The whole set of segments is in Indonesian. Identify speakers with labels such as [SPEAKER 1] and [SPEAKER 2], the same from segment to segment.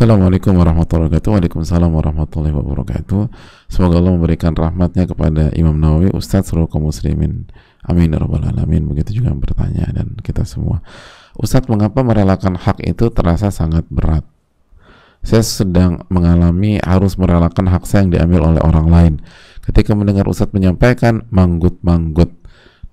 [SPEAKER 1] Assalamualaikum warahmatullahi wabarakatuh Waalaikumsalam warahmatullahi wabarakatuh Semoga Allah memberikan rahmatnya kepada Imam Nawawi Ustadz seluruh kaum muslimin Amin ya Rabbal Alamin Begitu juga bertanya dan kita semua Ustadz mengapa merelakan hak itu terasa sangat berat Saya sedang mengalami harus merelakan hak saya yang diambil oleh orang lain Ketika mendengar Ustadz menyampaikan Manggut-manggut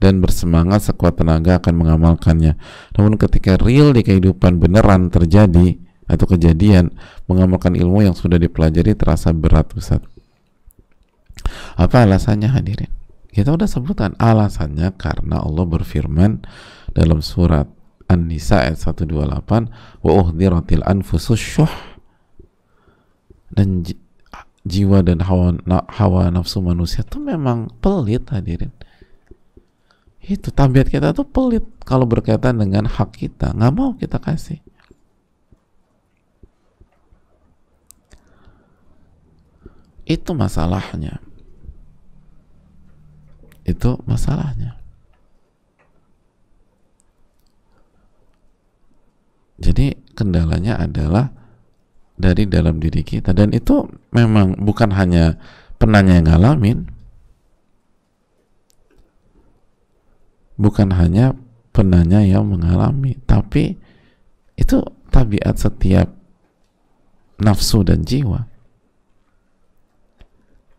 [SPEAKER 1] dan bersemangat sekuat tenaga akan mengamalkannya. Namun ketika real di kehidupan beneran terjadi, atau kejadian mengamalkan ilmu yang sudah dipelajari terasa berat Ustaz. Apa alasannya hadirin? Kita udah sebutkan alasannya karena Allah berfirman dalam surat An-Nisa ayat 128 wa uhdiratil anfusus dan jiwa dan hawa, na, hawa nafsu manusia itu memang pelit hadirin itu tabiat kita tuh pelit kalau berkaitan dengan hak kita nggak mau kita kasih Itu masalahnya. Itu masalahnya. Jadi kendalanya adalah dari dalam diri kita dan itu memang bukan hanya penanya yang ngalamin bukan hanya penanya yang mengalami tapi itu tabiat setiap nafsu dan jiwa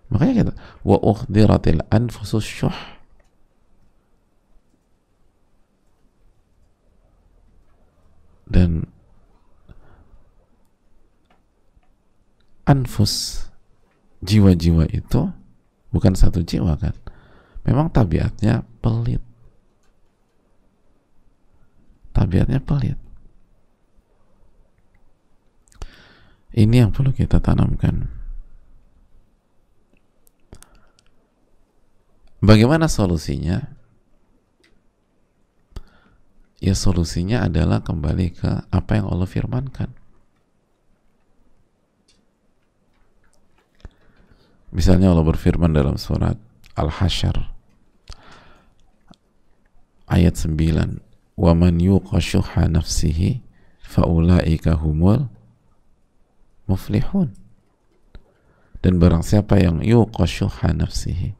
[SPEAKER 1] Makanya kita wa ukhdiratil anfusus syuh. Dan anfus jiwa-jiwa itu bukan satu jiwa kan. Memang tabiatnya pelit. Tabiatnya pelit. Ini yang perlu kita tanamkan. Bagaimana solusinya? Ya solusinya adalah kembali ke apa yang Allah firmankan. Misalnya Allah berfirman dalam surat Al-Hasyr ayat 9, وَمَنْ يُقَشُحَ نَفْسِهِ فَأُولَٰئِكَ humul muflihun." Dan barang siapa yang yuqashuha nafsihi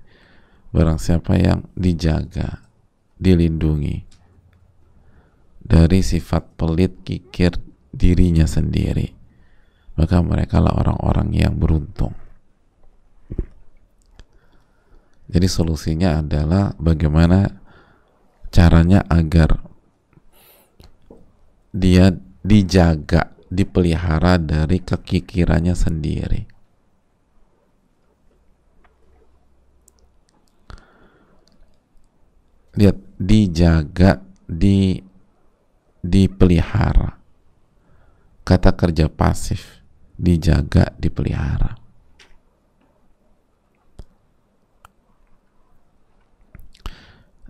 [SPEAKER 1] barang siapa yang dijaga dilindungi dari sifat pelit kikir dirinya sendiri maka merekalah orang-orang yang beruntung jadi solusinya adalah bagaimana caranya agar dia dijaga, dipelihara dari kekikirannya sendiri. lihat dijaga di dipelihara kata kerja pasif dijaga dipelihara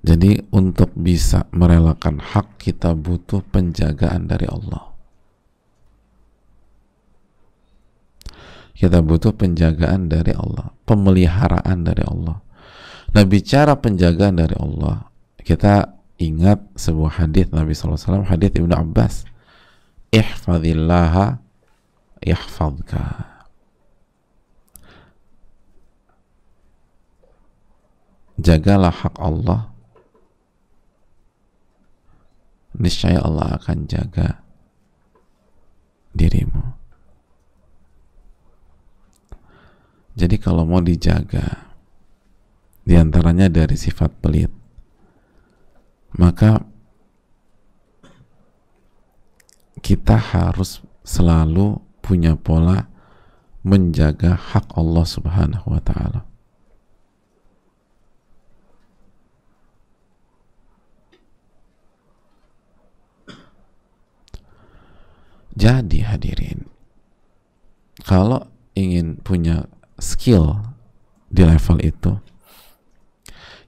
[SPEAKER 1] jadi untuk bisa merelakan hak kita butuh penjagaan dari Allah kita butuh penjagaan dari Allah pemeliharaan dari Allah nah bicara penjagaan dari Allah kita ingat sebuah hadis Nabi SAW, hadis Ibnu Abbas. Ihfadillaha yahfadka. Jagalah hak Allah, niscaya Allah akan jaga dirimu. Jadi kalau mau dijaga, diantaranya dari sifat pelit maka kita harus selalu punya pola menjaga hak Allah Subhanahu wa taala. Jadi hadirin, kalau ingin punya skill di level itu,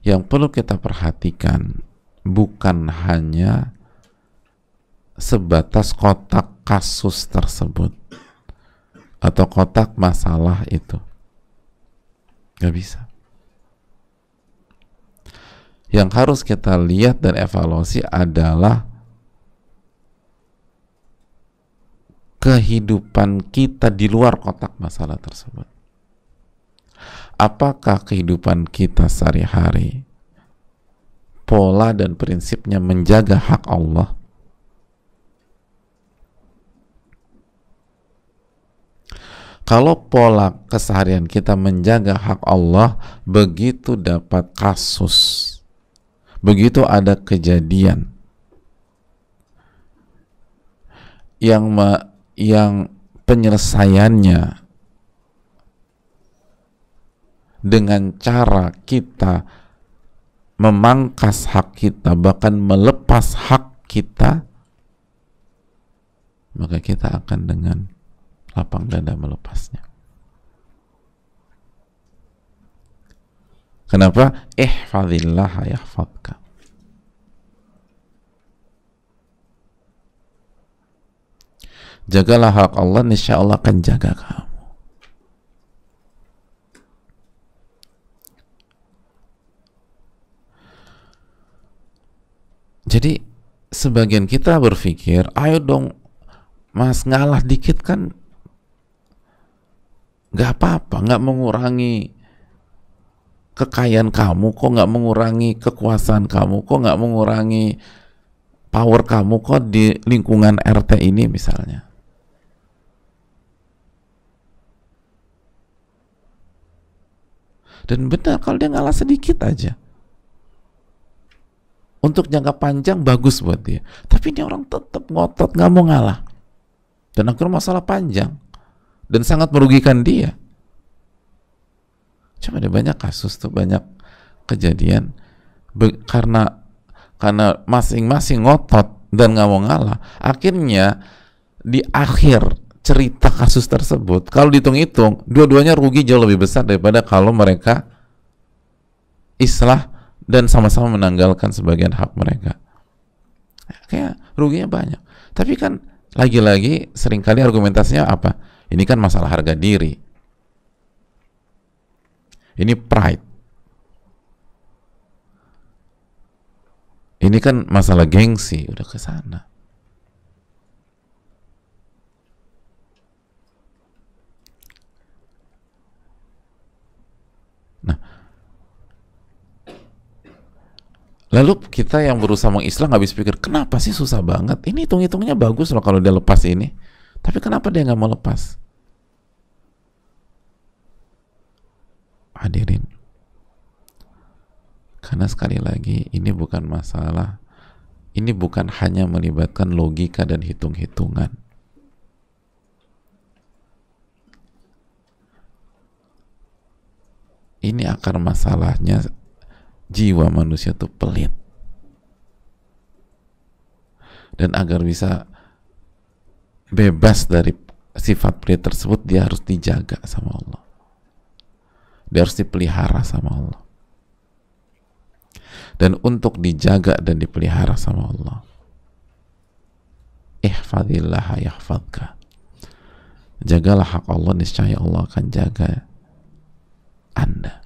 [SPEAKER 1] yang perlu kita perhatikan bukan hanya sebatas kotak kasus tersebut atau kotak masalah itu. Gak bisa. Yang harus kita lihat dan evaluasi adalah kehidupan kita di luar kotak masalah tersebut. Apakah kehidupan kita sehari-hari pola dan prinsipnya menjaga hak Allah kalau pola keseharian kita menjaga hak Allah begitu dapat kasus begitu ada kejadian yang me, yang penyelesaiannya dengan cara kita memangkas hak kita, bahkan melepas hak kita, maka kita akan dengan lapang dada melepasnya. Kenapa? Ihfadillah yahfadka. Jagalah hak Allah, insya Allah akan jaga kamu. Jadi sebagian kita berpikir, ayo dong mas ngalah dikit kan nggak apa-apa, nggak mengurangi kekayaan kamu, kok nggak mengurangi kekuasaan kamu, kok nggak mengurangi power kamu kok di lingkungan RT ini misalnya. Dan benar kalau dia ngalah sedikit aja untuk jangka panjang bagus buat dia. Tapi ini orang tetap ngotot nggak mau ngalah. Dan akhirnya masalah panjang dan sangat merugikan dia. Cuma ada banyak kasus tuh banyak kejadian Be karena karena masing-masing ngotot dan nggak mau ngalah. Akhirnya di akhir cerita kasus tersebut, kalau dihitung-hitung, dua-duanya rugi jauh lebih besar daripada kalau mereka islah dan sama-sama menanggalkan sebagian hak mereka. Kayak ruginya banyak. Tapi kan lagi-lagi seringkali argumentasinya apa? Ini kan masalah harga diri. Ini pride. Ini kan masalah gengsi udah ke sana. Lalu kita yang berusaha mengislam bisa pikir, kenapa sih susah banget? Ini hitung-hitungnya bagus loh kalau dia lepas ini. Tapi kenapa dia nggak mau lepas? Hadirin. Karena sekali lagi ini bukan masalah. Ini bukan hanya melibatkan logika dan hitung-hitungan. Ini akar masalahnya jiwa manusia itu pelit dan agar bisa bebas dari sifat pelit tersebut dia harus dijaga sama Allah dia harus dipelihara sama Allah dan untuk dijaga dan dipelihara sama Allah ihfadillah yahfadka jagalah hak Allah niscaya Allah akan jaga anda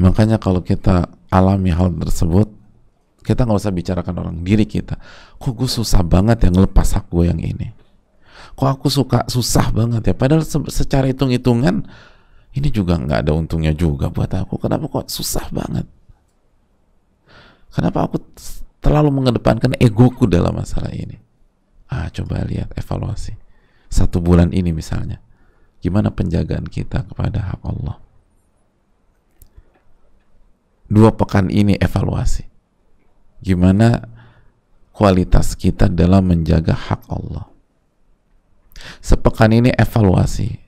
[SPEAKER 1] Makanya kalau kita alami hal tersebut, kita nggak usah bicarakan orang diri kita. Kok gue susah banget yang lepas hak gue yang ini. Kok aku suka susah banget ya. Padahal secara hitung-hitungan ini juga nggak ada untungnya juga buat aku. Kenapa kok susah banget? Kenapa aku terlalu mengedepankan egoku dalam masalah ini? Ah, coba lihat evaluasi. Satu bulan ini misalnya. Gimana penjagaan kita kepada hak Allah? dua pekan ini evaluasi gimana kualitas kita dalam menjaga hak Allah. Sepekan ini evaluasi.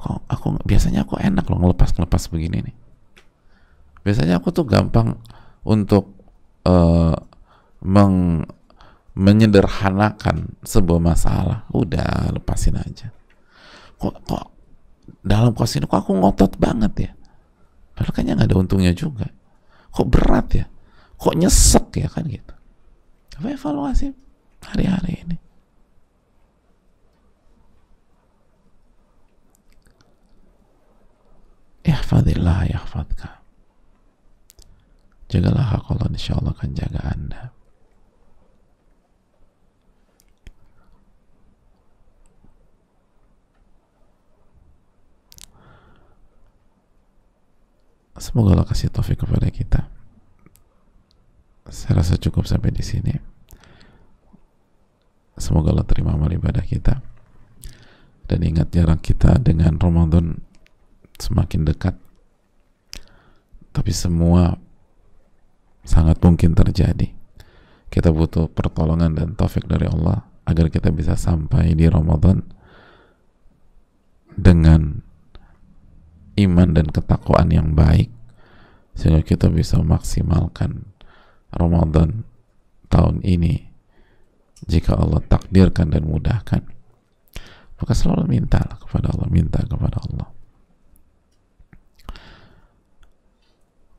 [SPEAKER 1] Kok aku biasanya aku enak loh ngelepas-ngelepas begini nih. Biasanya aku tuh gampang untuk uh, meng menyederhanakan sebuah masalah. Udah lepasin aja. Kok kok dalam kos ini kok aku ngotot banget ya? Padahal kayaknya nggak ada untungnya juga. Kok berat ya? Kok nyesek ya kan gitu? Apa evaluasi hari-hari ini? Ihfadillah yahfadka. Jagalah hak Allah, insya Allah akan jaga Anda. Semoga Allah kasih taufik kepada kita. Saya rasa cukup sampai di sini. Semoga Allah terima amal ibadah kita. Dan ingat jarak kita dengan Ramadan semakin dekat. Tapi semua sangat mungkin terjadi. Kita butuh pertolongan dan taufik dari Allah agar kita bisa sampai di Ramadan dengan iman dan ketakwaan yang baik sehingga kita bisa maksimalkan Ramadan tahun ini jika Allah takdirkan dan mudahkan maka selalu minta kepada Allah minta kepada Allah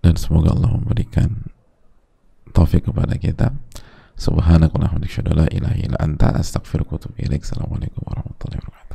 [SPEAKER 1] dan semoga Allah memberikan taufik kepada kita subhanakallahumma wa bihamdika la ilaha illa anta astaghfiruka wa atubu ilaik assalamualaikum warahmatullahi wabarakatuh